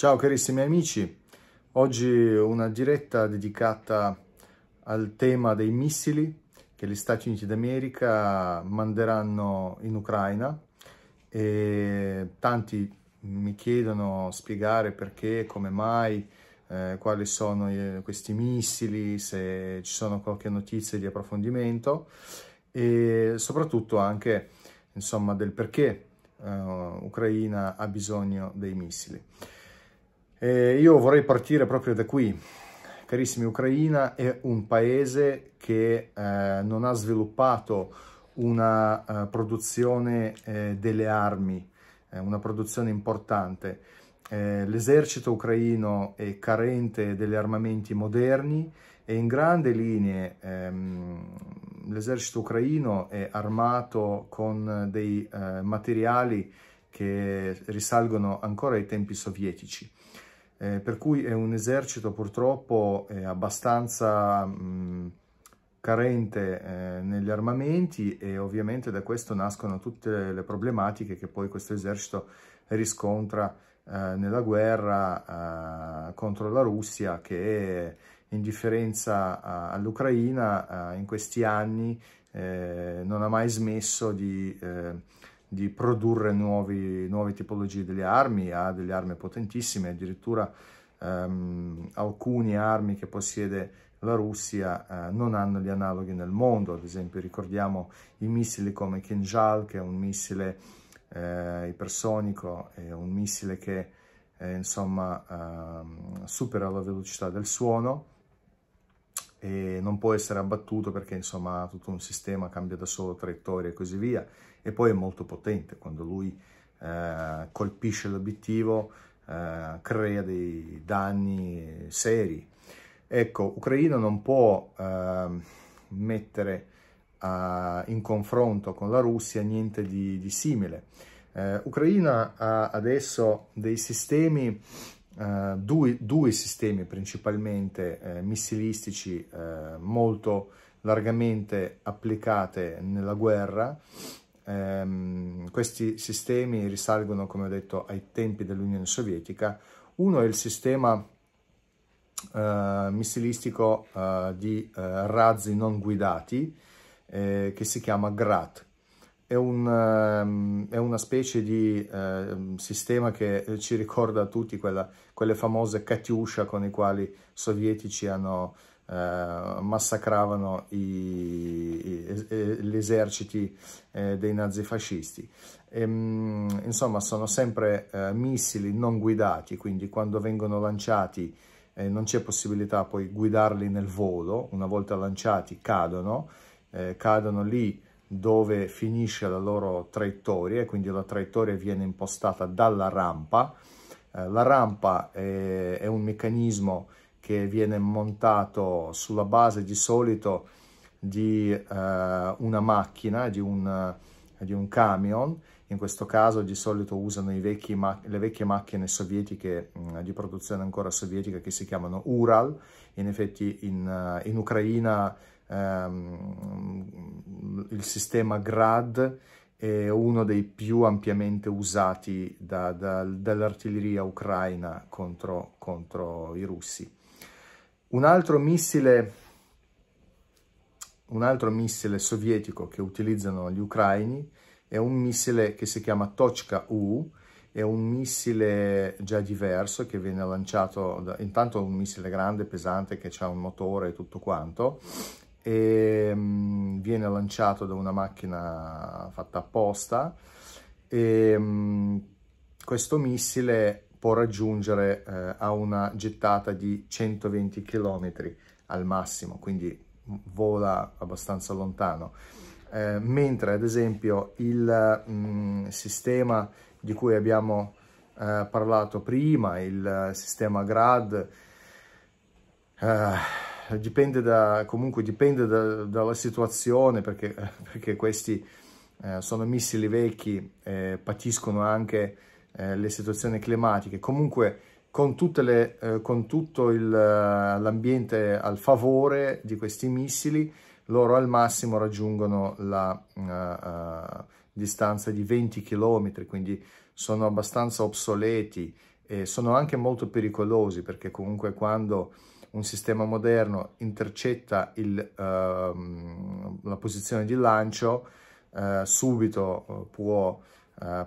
Ciao carissimi amici, oggi una diretta dedicata al tema dei missili che gli Stati Uniti d'America manderanno in Ucraina e tanti mi chiedono spiegare perché, come mai, eh, quali sono eh, questi missili, se ci sono qualche notizia di approfondimento e soprattutto anche insomma del perché eh, Ucraina ha bisogno dei missili. E eh, io vorrei partire proprio da qui. Carissimi, Ucraina è un paese che eh, non ha sviluppato una eh, produzione eh, delle armi, eh, una produzione importante. Eh, l'esercito ucraino è carente degli armamenti moderni e in grandi linee ehm, l'esercito ucraino è armato con dei materiali che risalgono ancora ai tempi sovietici eh, per cui è un esercito purtroppo eh, abbastanza mh, carente eh, negli armamenti e ovviamente da questo nascono tutte le problematiche che poi questo esercito riscontra eh, nella guerra eh, contro la Russia che in differenza all'Ucraina eh, in questi anni non ha mai smesso di di produrre nuovi, nuove tipologie delle armi, ha delle armi potentissime, addirittura ehm, alcune armi che possiede la Russia eh, non hanno gli analoghi nel mondo, ad esempio ricordiamo i missili come Kinjal che è un missile eh, ipersonico, è un missile che eh, insomma ehm, supera la velocità del suono, e non può essere abbattuto perché insomma tutto un sistema cambia da solo traiettoria e così via e poi è molto potente quando lui eh, colpisce l'obiettivo, eh, crea dei danni eh, seri. Ecco, Ucraina non può ehm, eh, mettere in confronto con la Russia niente di, di simile. Eh, Ucraina ha adesso dei sistemi Uh, due, due, sistemi principalmente eh, missilistici eh, molto largamente applicate nella guerra ehm, questi sistemi risalgono, come ho detto, ai tempi dell'Unione Sovietica. Uno è il sistema eh, missilistico eh, di eh, razzi non guidati, eh, che si chiama GRAT, è, un, ehm, è, una specie di eh, sistema che ci ricorda a tutti quella, quelle famose Katyusha con i quali i sovietici hanno eh, massacravano i, i, gli eserciti eh, dei nazifascisti. E, ehm, mh, insomma, sono sempre eh, missili non guidati, quindi quando vengono lanciati eh, non c'è possibilità poi guidarli nel volo, una volta lanciati cadono, eh, cadono lì dove finisce la loro traiettoria, quindi la traiettoria viene impostata dalla rampa. Eh, la rampa è, è un meccanismo che viene montato sulla base di solito di eh, una macchina, di un, eh, di un, camion, in questo caso di solito usano vecchi le vecchie macchine sovietiche mm, di produzione ancora sovietica che si chiamano Ural, in effetti in, eh, in Ucraina ehm, mm, il sistema Grad è uno dei più ampiamente usati da, da, dall'artiglieria ucraina contro, contro i russi. Un altro missile, un altro missile sovietico che utilizzano gli ucraini è un missile che si chiama Tochka-U, è un missile già diverso che viene lanciato, da, intanto è un missile grande, pesante, che ha un motore e tutto quanto, e um, viene lanciato da una macchina fatta apposta e um, questo missile può raggiungere eh, a una gettata di 120 km al massimo, quindi vola abbastanza lontano. Eh, mentre ad esempio il mh, mm, sistema di cui abbiamo eh, parlato prima, il sistema GRAD, eh, dipende da, comunque dipende da, dalla situazione perché, perché questi eh, sono missili vecchi, patiscono anche eh, le situazioni climatiche, comunque con, le, eh, con tutto eh, l'ambiente al favore di questi missili, loro al massimo raggiungono la uh, uh, distanza di 20 km, quindi sono abbastanza obsoleti e sono anche molto pericolosi perché comunque quando un sistema moderno intercetta il, uh, la posizione di lancio, subito può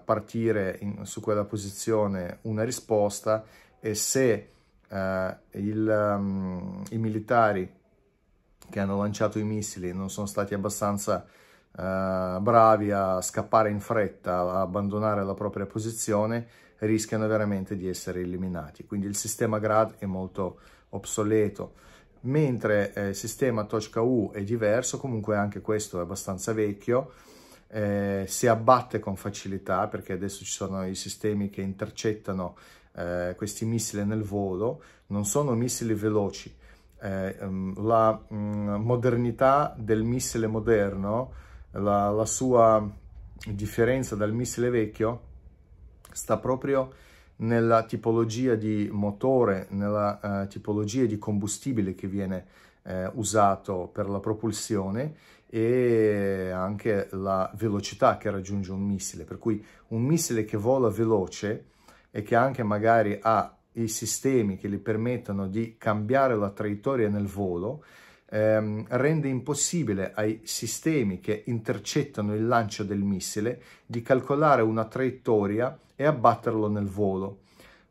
partire in, su quella posizione una risposta e se eh, il, um, i militari che hanno lanciato i missili non sono stati abbastanza eh, bravi a scappare in fretta, a abbandonare la propria posizione, rischiano veramente di essere eliminati. Quindi il sistema grad è molto obsoleto mentre eh, il sistema Toshka U è diverso, comunque anche questo è abbastanza vecchio, eh, si abbatte con facilità perché adesso ci sono i sistemi che intercettano eh, questi missili nel volo, non sono missili veloci. Eh, ehm, la mh, mm, modernità del missile moderno, la, la, sua differenza dal missile vecchio sta proprio nella tipologia di motore, nella uh, tipologia di combustibile che viene eh, usato per la propulsione e anche la velocità che raggiunge un missile. Per cui un missile che vola veloce e che anche magari ha i sistemi che gli permettono di cambiare la traiettoria nel volo, ehm, rende impossibile ai sistemi che intercettano il lancio del missile di calcolare una traiettoria e abbatterlo nel volo.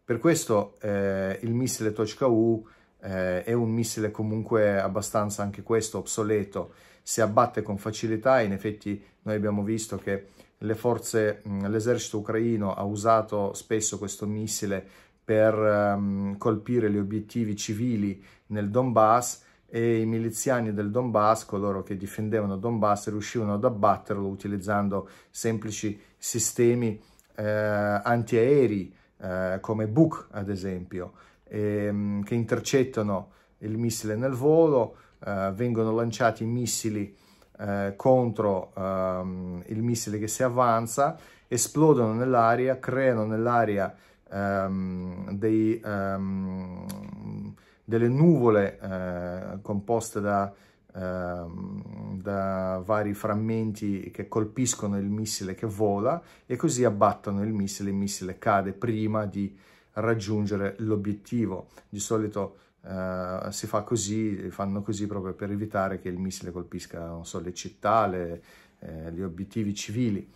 Per questo eh, il missile Tochka-U eh, è un missile comunque abbastanza anche questo obsoleto, si abbatte con facilità in effetti noi abbiamo visto che mm, l'esercito ucraino ha usato spesso questo missile per um, colpire gli obiettivi civili nel Donbass e i miliziani del Donbass, coloro che difendevano Donbass, riuscivano ad abbatterlo utilizzando semplici sistemi eh, antiaerei eh, come Buk ad esempio ehm, che intercettano il missile nel volo, eh, vengono lanciati missili eh, contro ehm, il missile che si avanza, esplodono nell'aria, creano nell'aria ehm, dei, ehm, delle nuvole eh, composte da, ehm, da, vari frammenti che colpiscono il missile che vola e così abbattono il missile, il missile cade prima di raggiungere l'obiettivo. Di solito eh, si fa così, fanno così proprio per evitare che il missile colpisca, so, le città, le, eh, gli obiettivi civili,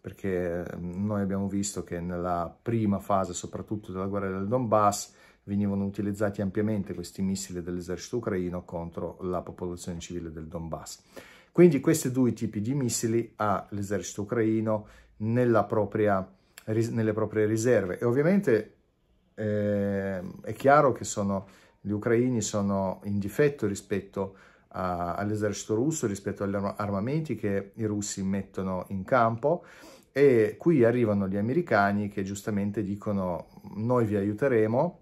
perché mm, noi abbiamo visto che nella prima fase, soprattutto della guerra del Donbass, venivano utilizzati ampiamente questi missili dell'esercito ucraino contro la popolazione civile del Donbass. Quindi questi due tipi di missili ha l'esercito ucraino nella propria, nelle proprie riserve e ovviamente eh, è chiaro che sono, gli ucraini sono in difetto rispetto all'esercito russo, rispetto agli armamenti che i russi mettono in campo e qui arrivano gli americani che giustamente dicono noi vi aiuteremo,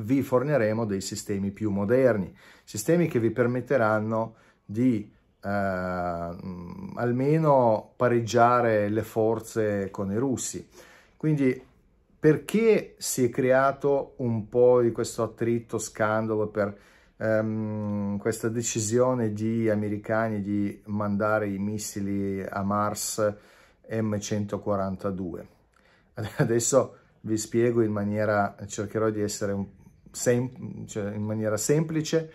vi forniremo dei sistemi più moderni, sistemi che vi permetteranno di eh, almeno pareggiare le forze con i russi. Quindi perché si è creato un po' di questo attrito, scandalo per um, questa decisione di americani di mandare i missili a Mars M142? Adesso vi spiego in maniera, cercherò di essere un, sem, cioè in maniera semplice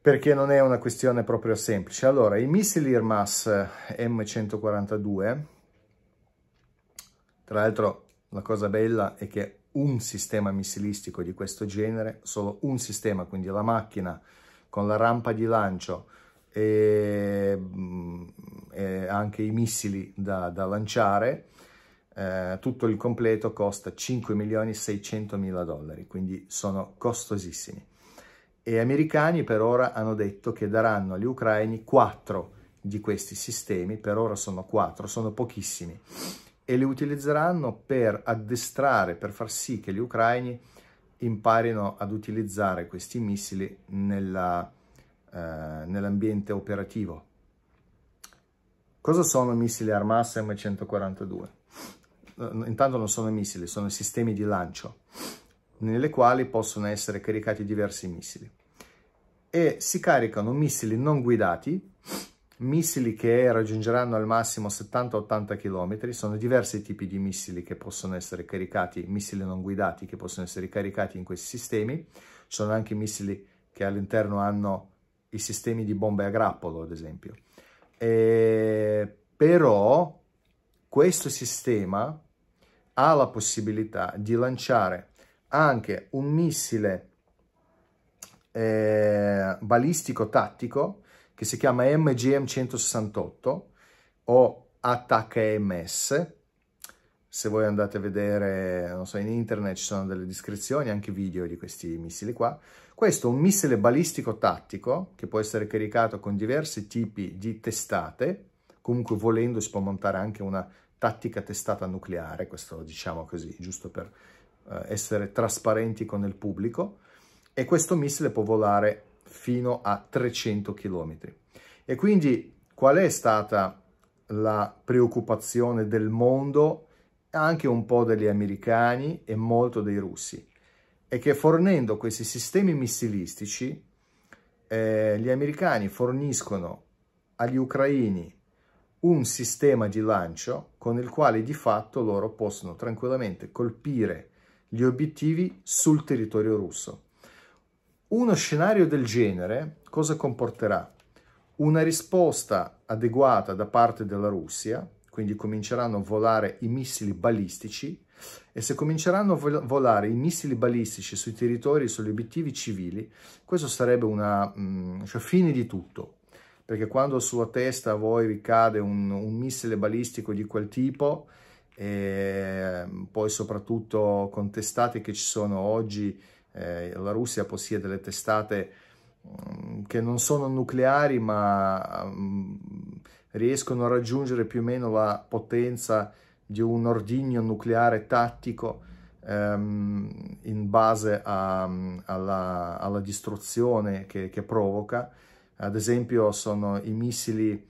perché non è una questione proprio semplice. Allora, i missili IRMAS M142, tra l'altro la cosa bella è che un sistema missilistico di questo genere, solo un sistema, quindi la macchina con la rampa di lancio e, mm, e anche i missili da, da lanciare, eh, tutto il completo costa 5 milioni 600 mila dollari, quindi sono costosissimi. E americani per ora hanno detto che daranno agli ucraini quattro di questi sistemi, per ora sono quattro, sono pochissimi e le utilizzeranno per addestrare, per far sì che gli ucraini imparino ad utilizzare questi missili eh, nell'ambiente eh, nell operativo. Cosa sono missili Armas M142? Eh, intanto non sono missili, sono sistemi di lancio, nelle quali possono essere caricati diversi missili. E si caricano missili non guidati, missili che raggiungeranno al massimo 70-80 km, sono diversi tipi di missili che possono essere caricati, missili non guidati che possono essere caricati in questi sistemi, sono anche missili che all'interno hanno i sistemi di bombe a grappolo, ad esempio. E, però questo sistema ha la possibilità di lanciare anche un missile eh, balistico tattico che si chiama MGM168 o HMS. Se voi andate a vedere, non so, in internet ci sono delle descrizioni, anche video di questi missili qua. Questo è un missile balistico tattico che può essere caricato con diversi tipi di testate, comunque volendo si può montare anche una tattica testata nucleare, questo diciamo così, giusto per eh, essere trasparenti con il pubblico, e questo missile può volare fino a 300 km. E quindi qual è stata la preoccupazione del mondo, anche un po' degli americani e molto dei russi? È che fornendo questi sistemi missilistici, eh, gli americani forniscono agli ucraini un sistema di lancio con il quale di fatto loro possono tranquillamente colpire gli obiettivi sul territorio russo. Uno scenario del genere cosa comporterà? Una risposta adeguata da parte della Russia, quindi cominceranno a volare i missili balistici e se cominceranno a volare i missili balistici sui territori, sugli obiettivi civili, questo sarebbe una mm, cioè, fine di tutto, perché quando sulla testa a voi ricade un, un missile balistico di quel tipo, e eh, poi soprattutto contestate che ci sono oggi eh, la Russia possiede le testate mm, che non sono nucleari ma mm, riescono a raggiungere più o meno la potenza di un ordigno nucleare tattico um, in base a, mm, alla, alla, distruzione che, che, provoca. Ad esempio sono i missili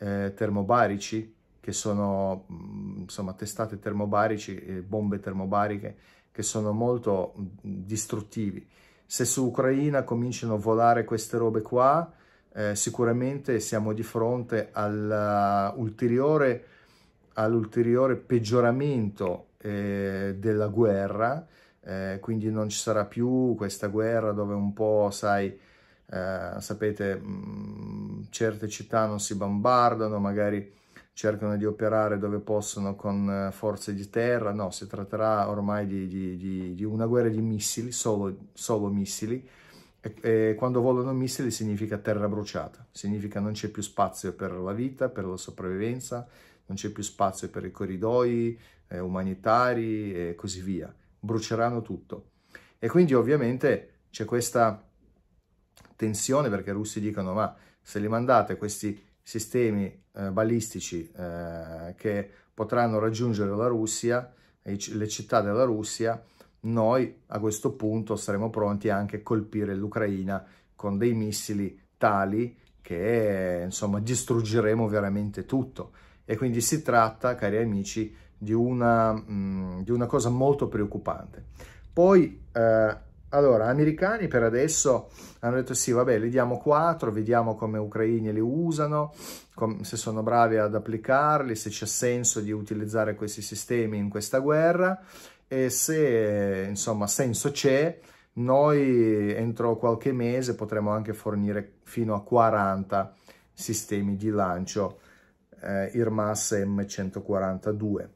eh, termobarici che sono insomma testate termobarici, bombe termobariche che sono molto distruttivi. Se su Ucraina cominciano a volare queste robe qua, eh, sicuramente siamo di fronte eh, all'ulteriore all peggioramento eh, della guerra, eh, quindi non ci sarà più questa guerra dove un po', sai, eh, sapete, mh, certe città non si bombardano, magari cercano di operare dove possono con eh, forze di terra, no, si tratterà ormai di, di, di, di una guerra di missili, solo, solo missili, e, e quando volano missili significa terra bruciata, significa non c'è più spazio per la vita, per la sopravvivenza, non c'è più spazio per i corridoi eh, umanitari e così via, bruceranno tutto. E quindi ovviamente c'è questa tensione perché i russi dicono ma se li mandate questi sistemi eh, balistici eh, che potranno raggiungere la Russia, le città della Russia, noi a questo punto saremo pronti anche a colpire l'Ucraina con dei missili tali che insomma distruggeremo veramente tutto. E quindi si tratta, cari amici, di una, mh, mm, di una cosa molto preoccupante. Poi eh, allora, americani per adesso hanno detto sì, vabbè, li diamo 4, vediamo come ucraini li usano, se sono bravi ad applicarli, se c'è senso di utilizzare questi sistemi in questa guerra e se, insomma, senso c'è, noi entro qualche mese potremo anche fornire fino a 40 sistemi di lancio eh, IRMAS M142.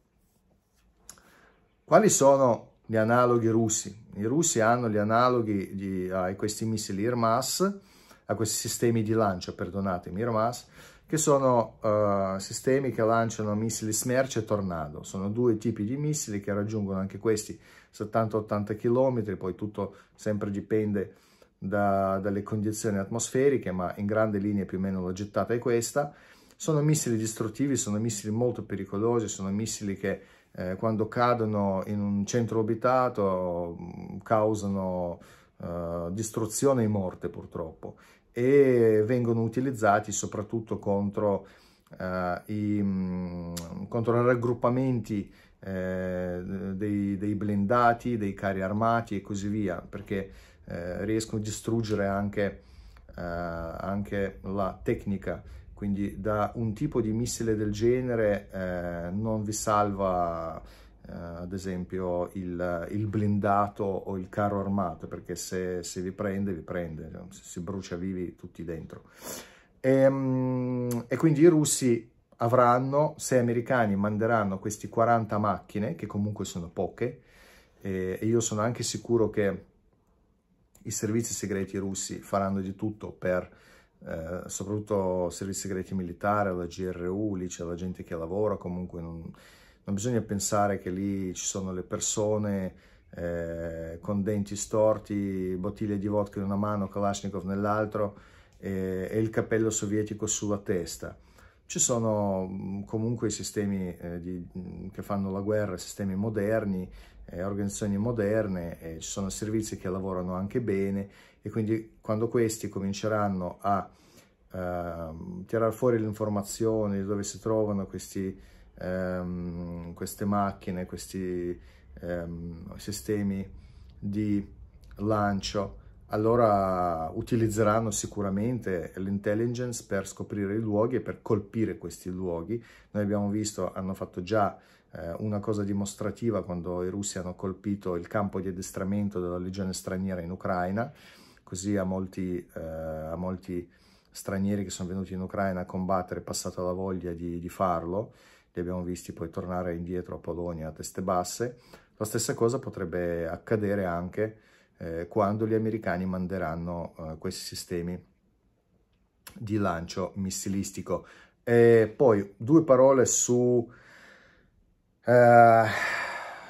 Quali sono gli analoghi russi. I russi hanno gli analoghi di, a questi missili IRMAS, a questi sistemi di lancio, perdonatemi, IRMAS, che sono uh, sistemi che lanciano missili smerce e Tornado. Sono due tipi di missili che raggiungono anche questi 70-80 km, poi tutto sempre dipende da, dalle condizioni atmosferiche, ma in grande linea più o meno la gettata è questa. Sono missili distruttivi, sono missili molto pericolosi, sono missili che eh, quando cadono in un centro abitato mm, causano eh, distruzione e morte purtroppo e vengono utilizzati soprattutto contro, eh, i, mm, contro raggruppamenti eh, dei, dei, blindati, dei carri armati e così via perché eh, riescono a distruggere anche, eh, anche la tecnica quindi da un tipo di missile del genere eh, non vi salva eh, ad esempio il, il, blindato o il carro armato, perché se, se vi prende, vi prende, cioè, si brucia vivi tutti dentro. E, ehm, e quindi i russi avranno, se americani manderanno queste 40 macchine, che comunque sono poche, e io sono anche sicuro che i servizi segreti russi faranno di tutto per eh, soprattutto servizi segreti militari o la GRU, lì c'è la gente che lavora, comunque non, non, bisogna pensare che lì ci sono le persone eh, con denti storti, bottiglie di vodka in una mano, Kalashnikov nell'altro eh, e il cappello sovietico sulla testa. Ci sono mm, comunque sistemi eh, di, mm, che fanno la guerra, sistemi moderni, eh, organizzazioni moderne, ci sono servizi che lavorano anche bene e quindi quando questi cominceranno a eh, tirar fuori le informazioni di dove si trovano questi, ehm, queste macchine, questi ehm, sistemi di lancio, allora utilizzeranno sicuramente l'intelligence per scoprire i luoghi e per colpire questi luoghi. Noi abbiamo visto, hanno fatto già eh, una cosa dimostrativa quando i russi hanno colpito il campo di addestramento della legione straniera in Ucraina, così a molti, eh, a molti, stranieri che sono venuti in Ucraina a combattere è passata la voglia di, di farlo, li abbiamo visti poi tornare indietro a Polonia a teste basse, la stessa cosa potrebbe accadere anche eh, quando gli americani manderanno eh, questi sistemi di lancio missilistico. E poi due parole su, eh,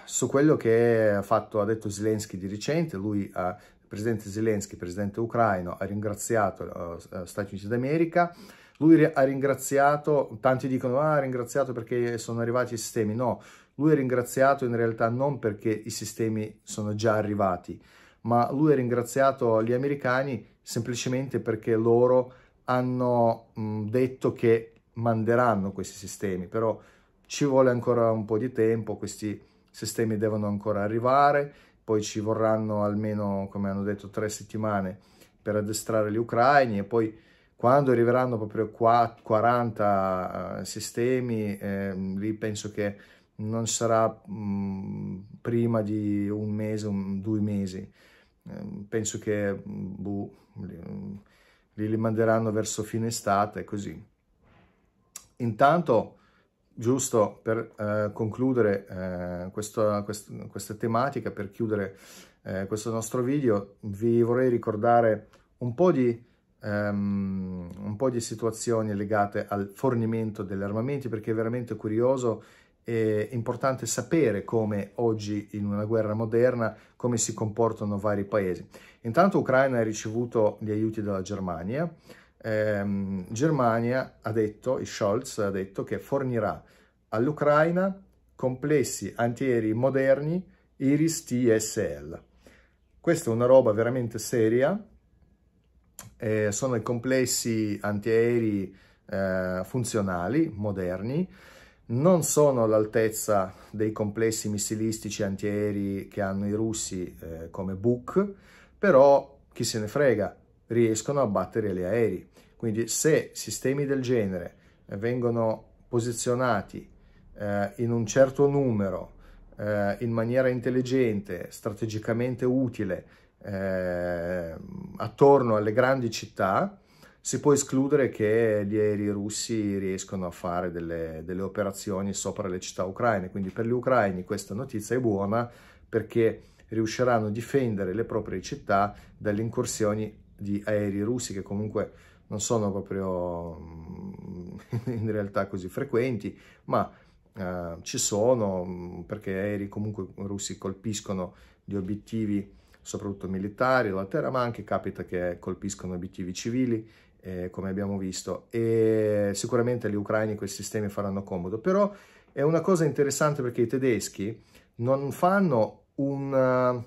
su quello che ha, fatto, ha detto Zelensky di recente, lui ha presidente Zelensky, presidente ucraino, ha ringraziato eh, eh Stati Uniti d'America, lui ha ringraziato, tanti dicono ah, ha ringraziato perché sono arrivati i sistemi, no, lui ha ringraziato in realtà non perché i sistemi sono già arrivati, ma lui ha ringraziato gli americani semplicemente perché loro hanno mh, mm, detto che manderanno questi sistemi, però ci vuole ancora un po' di tempo, questi sistemi devono ancora arrivare, poi ci vorranno almeno, come hanno detto, tre settimane per addestrare gli ucraini e poi quando arriveranno proprio 40 eh, sistemi, eh, lì penso che non sarà mh, mm, prima di un mese, un, due mesi. Eh, penso che mm, buh, li, mm, li manderanno verso fine estate, così. Intanto giusto per eh, concludere eh, questo, quest questa tematica, per chiudere eh, questo nostro video, vi vorrei ricordare un po' di, ehm, un po di situazioni legate al fornimento degli armamenti, perché è veramente curioso e importante sapere come oggi in una guerra moderna come si comportano vari paesi. Intanto Ucraina ha ricevuto gli aiuti dalla Germania, ehm, Germania ha detto, e Scholz ha detto che fornirà all'Ucraina complessi antieri moderni Iris TSL. Questa è una roba veramente seria, eh, sono i complessi antieri eh, funzionali, moderni, non sono all'altezza dei complessi missilistici antieri che hanno i russi eh, come Buk, però chi se ne frega, riescono a battere gli aerei. Quindi se sistemi del genere eh, vengono posizionati eh, in un certo numero, eh, in maniera intelligente, strategicamente utile, eh, attorno alle grandi città, si può escludere che gli aerei russi riescano a fare delle, delle, operazioni sopra le città ucraine. Quindi per gli ucraini questa notizia è buona perché riusciranno a difendere le proprie città dalle incursioni di aerei russi che comunque non sono proprio mm, in realtà così frequenti, ma eh, ci sono mm, perché aerei comunque russi colpiscono gli obiettivi soprattutto militari la terra, ma anche capita che colpiscono obiettivi civili, eh, come abbiamo visto, e sicuramente gli ucraini questi sistemi faranno comodo, però è una cosa interessante perché i tedeschi non fanno un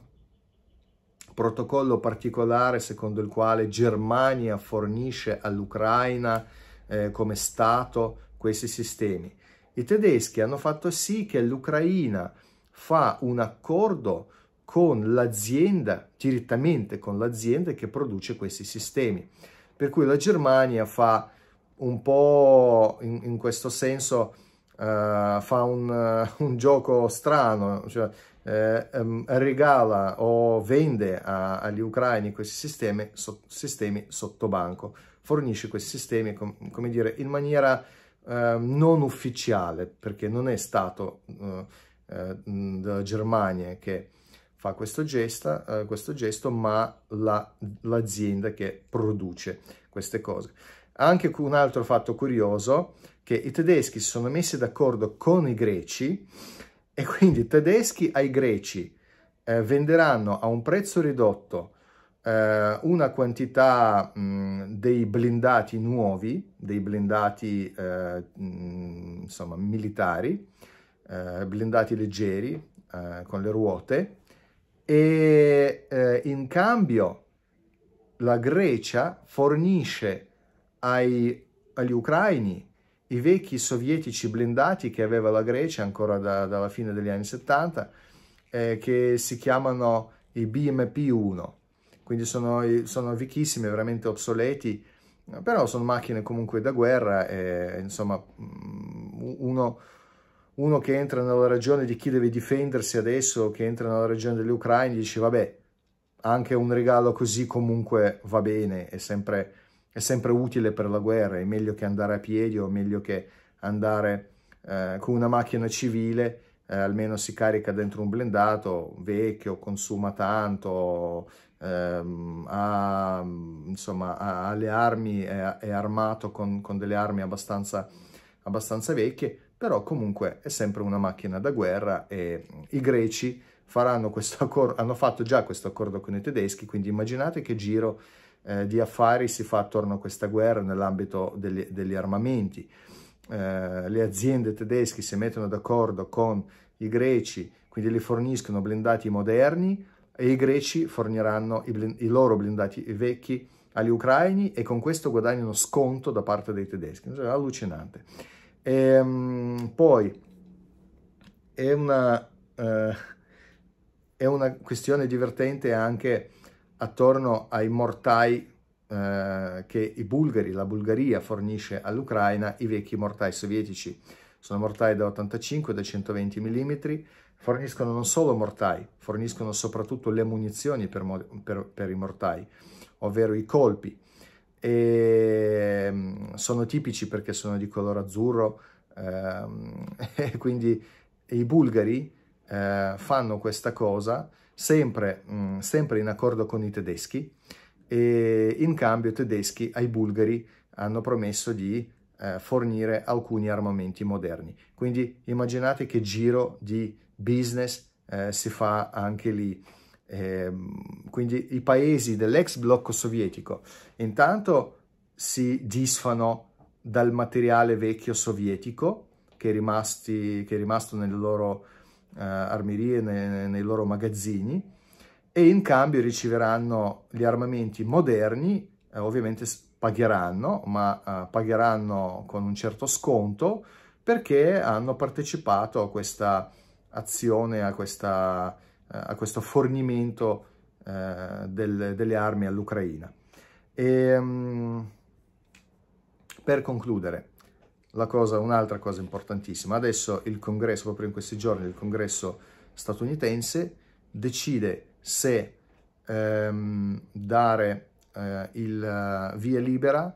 protocollo particolare secondo il quale Germania fornisce all'Ucraina eh, come Stato questi sistemi. I tedeschi hanno fatto sì che l'Ucraina fa un accordo con l'azienda, direttamente con l'azienda che produce questi sistemi. Per cui la Germania fa un po' in, in questo senso uh, fa un, uh, un, gioco strano, cioè, eh, um, regala o vende a, agli ucraini questi sistemi, so, sistemi sotto banco, fornisce questi sistemi com, come dire, in maniera uh, non ufficiale, perché non è stato eh, la Germania che fa questo, gesta, questo gesto, ma l'azienda che produce queste cose anche un altro fatto curioso, che i tedeschi si sono messi d'accordo con i greci e quindi i tedeschi ai greci eh, venderanno a un prezzo ridotto eh, una quantità mh, dei blindati nuovi, dei blindati eh, mh, insomma militari, eh, blindati leggeri eh, con le ruote e eh, in cambio la Grecia fornisce ai, agli ucraini i vecchi sovietici blindati che aveva la Grecia ancora da, dalla fine degli anni 70, eh, che si chiamano i BMP-1. Quindi sono, sono vecchissimi, veramente obsoleti, però sono macchine comunque da guerra e insomma mm, uno, uno che entra nella regione di chi deve difendersi adesso, che entra nella regione degli ucraini, dice vabbè, anche un regalo così comunque va bene, è sempre è sempre utile per la guerra, è meglio che andare a piedi o meglio che andare eh, con una macchina civile, eh, almeno si carica dentro un blindato, vecchio, consuma tanto, ehm, ha, insomma, ha, le armi, è, è armato con, con, delle armi abbastanza, abbastanza vecchie, però comunque è sempre una macchina da guerra e i greci faranno questo accordo, hanno fatto già questo accordo con i tedeschi, quindi immaginate che giro eh, di affari si fa attorno a questa guerra nell'ambito degli, degli, armamenti. Eh, le aziende tedesche si mettono d'accordo con i greci, quindi li forniscono blindati moderni e i greci forniranno i, blind i loro blindati vecchi agli ucraini e con questo guadagnano sconto da parte dei tedeschi. Allucinante. E, ehm, poi è una, eh, è una questione divertente anche attorno ai mortai eh, che i bulgari, la Bulgaria fornisce all'Ucraina, i vecchi mortai sovietici. Sono mortai da 85 da 120 mm, forniscono non solo mortai, forniscono soprattutto le munizioni per, per, per i mortai, ovvero i colpi. E mm, sono tipici perché sono di colore azzurro, eh, quindi i bulgari eh, fanno questa cosa sempre, mh, mm, sempre in accordo con i tedeschi e in cambio i tedeschi ai bulgari hanno promesso di eh, fornire alcuni armamenti moderni. Quindi immaginate che giro di business eh, si fa anche lì. Eh, quindi i paesi dell'ex blocco sovietico intanto si disfano dal materiale vecchio sovietico che è, rimasti, che è rimasto nelle loro eh, armerie, nei, nei loro magazzini e in cambio riceveranno gli armamenti moderni, eh, ovviamente pagheranno, ma eh, pagheranno con un certo sconto perché hanno partecipato a questa azione, a, questa, eh, a questo fornimento eh, del, delle armi all'Ucraina. Ehm, per concludere, cosa, un'altra cosa importantissima. Adesso il congresso, proprio in questi giorni, il congresso statunitense decide se ehm, dare eh, il eh, via libera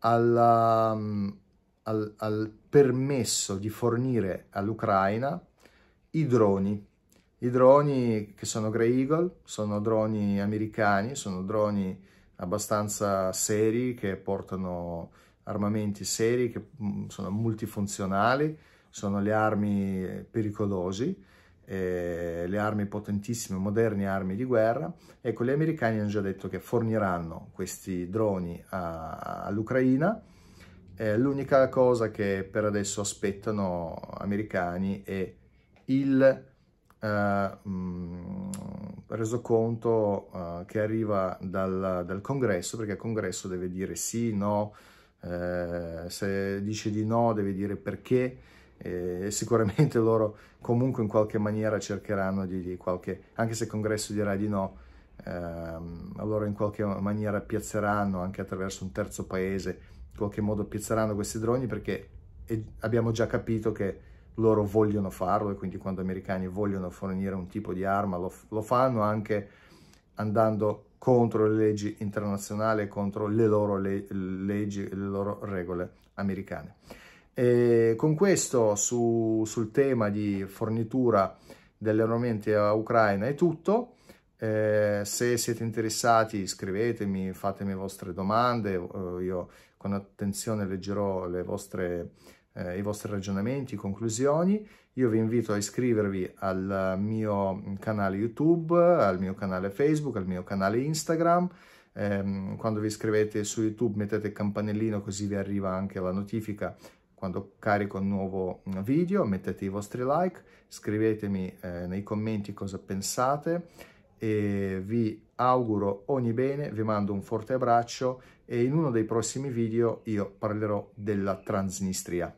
alla, mm, al, al permesso di fornire all'Ucraina i droni. I droni che sono Grey Eagle, sono droni americani, sono droni abbastanza seri che portano armamenti seri che mm, sono multifunzionali, sono le armi eh, pericolose, eh, le armi potentissime, moderne armi di guerra. Ecco, gli americani hanno già detto che forniranno questi droni all'Ucraina. Eh, l'unica cosa che per adesso aspettano americani è il eh, mm, resoconto eh, che arriva dal, dal congresso, perché il congresso deve dire sì, no, eh, se dice di no deve dire perché eh, e sicuramente loro comunque in qualche maniera cercheranno di, di qualche, anche se il congresso dirà di no, ehm, allora in qualche maniera piazzeranno anche attraverso un terzo paese, in qualche modo piazzeranno questi droni perché abbiamo già capito che loro vogliono farlo e quindi quando gli americani vogliono fornire un tipo di arma lo, lo fanno anche andando contro le leggi internazionali, contro le loro le leggi, le loro regole americane. E con questo su, sul tema di fornitura delle armamenti a Ucraina è tutto. Eh, se siete interessati scrivetemi, fatemi vostre domande, eh, io con attenzione leggerò le vostre, eh, i vostri ragionamenti, conclusioni io vi invito a iscrivervi al mio canale YouTube, al mio canale Facebook, al mio canale Instagram. Ehm, quando vi iscrivete su YouTube mettete il campanellino così vi arriva anche la notifica quando carico un nuovo video, mettete i vostri like, scrivetemi eh, nei commenti cosa pensate e vi auguro ogni bene, vi mando un forte abbraccio e in uno dei prossimi video io parlerò della Transnistria.